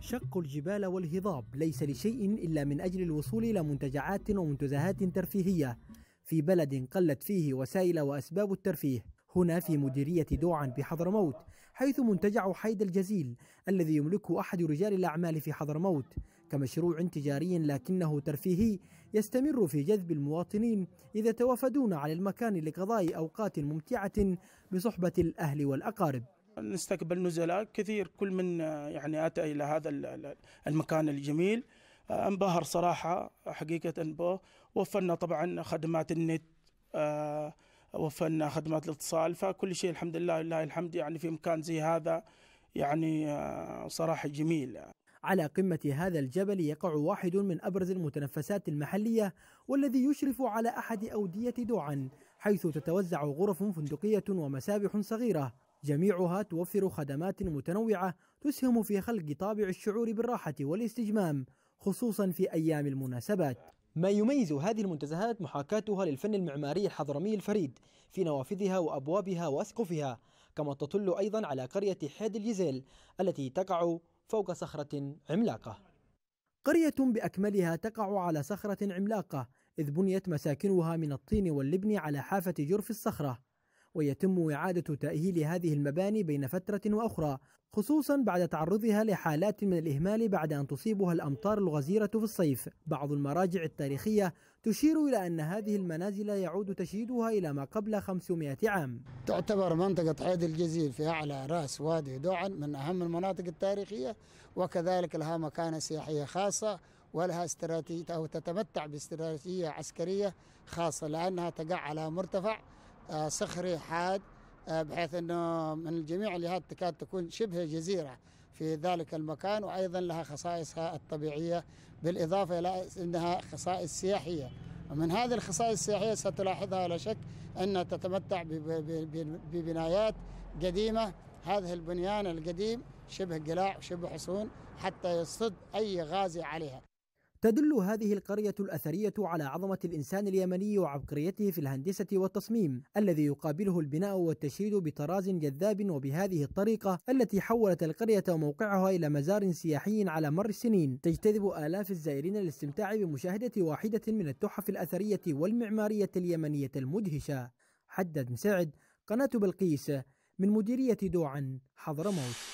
شق الجبال والهضاب ليس لشيء إلا من أجل الوصول إلى منتجعات ومنتزهات ترفيهية في بلد قلت فيه وسائل وأسباب الترفيه هنا في مديرية دوعا بحضرموت حيث منتجع حيد الجزيل الذي يملكه أحد رجال الأعمال في حضرموت كمشروع تجاري لكنه ترفيهي يستمر في جذب المواطنين إذا توافدون على المكان لقضاء أوقات ممتعة بصحبة الأهل والأقارب نستقبل نزلاء كثير كل من آه، يعني أتى إلى هذا المكان الجميل آه، انبهر صراحة حقيقة به وفرنا طبعا خدمات النت آه، وفرنا خدمات الاتصال فكل شيء الحمد لله لله الحمد يعني في مكان زي هذا يعني صراحة جميل على قمة هذا الجبل يقع واحد من أبرز المتنفسات المحلية والذي يشرف على أحد أودية دوعا حيث تتوزع غرف فندقية ومسابح صغيرة جميعها توفر خدمات متنوعة تسهم في خلق طابع الشعور بالراحة والاستجمام خصوصا في أيام المناسبات ما يميز هذه المنتزهات محاكاتها للفن المعماري الحضرمي الفريد في نوافذها وأبوابها وأسقفها كما تطل أيضا على قرية حيد الجزيل التي تقع فوق صخرة عملاقة قرية بأكملها تقع على صخرة عملاقة إذ بنيت مساكنها من الطين واللبن على حافة جرف الصخرة ويتم إعادة تأهيل هذه المباني بين فترة وأخرى خصوصا بعد تعرضها لحالات من الإهمال بعد أن تصيبها الأمطار الغزيرة في الصيف بعض المراجع التاريخية تشير إلى أن هذه المنازل يعود تشييدها إلى ما قبل 500 عام تعتبر منطقة عيد الجزيل في أعلى رأس وادي دوعن من أهم المناطق التاريخية وكذلك لها مكانة سياحية خاصة ولها استراتيجية أو تتمتع باستراتيجية عسكرية خاصة لأنها تقع على مرتفع آه، صخري حاد آه، بحيث انه من الجميع اللي تكاد تكون شبه جزيره في ذلك المكان وايضا لها خصائصها الطبيعيه بالاضافه الى انها خصائص سياحيه ومن هذه الخصائص السياحيه ستلاحظها لا شك انها تتمتع ببنايات قديمه هذه البنيان القديم شبه قلاع وشبه حصون حتى يصد اي غازي عليها تدل هذه القرية الأثرية على عظمة الإنسان اليمني وعبقريته في الهندسة والتصميم الذي يقابله البناء والتشييد بطراز جذاب وبهذه الطريقة التي حولت القرية وموقعها إلى مزار سياحي على مر السنين تجتذب آلاف الزائرين للاستمتاع بمشاهدة واحدة من التحف الأثرية والمعمارية اليمنية المدهشة حدد مساعد قناة بلقيس من مديرية دوعا حضرموت